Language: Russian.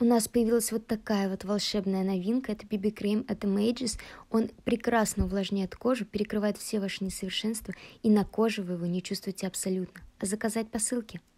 У нас появилась вот такая вот волшебная новинка. Это BB крем от Images. Он прекрасно увлажняет кожу, перекрывает все ваши несовершенства, и на коже вы его не чувствуете абсолютно. А заказать по ссылке –